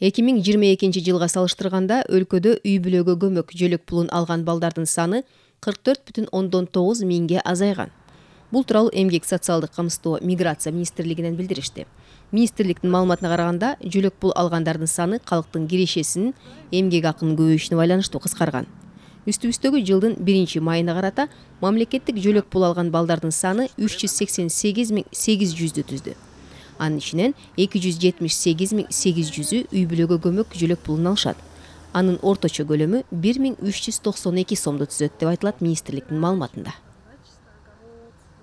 эки миң жыйырма экинчи жылга салыштырганда өлкөдө үй бүлөгө көмөк жөлөк пулун алган балдардын саны кырк төрт бүтүн ондон тогуз миңге азайган бул тууралуу эмгек социалдык камсыздоо миграция министрлигинен билдиришти министрликтин маалыматына караганда жөлөк пул алгандардын саны калктын кирешесинин эмгек акынын көбөйүшүнө байланыштуу кыскарган үстүбүздөгү жылдын биринчи майына карата мамлекеттик жөлөк пул алган балдардын саны үч жүз сексен сегиз миң сегиз жүздү түздү анын ичинен эки жүз жетимиш сегиз миң сегиз жүзү үй бүлөгө көмөк жөлөк пулун алышат анын орточо көлөмү бир миң үч жүз токсон эки сомду түзөт деп айтылат министрликтин маалыматында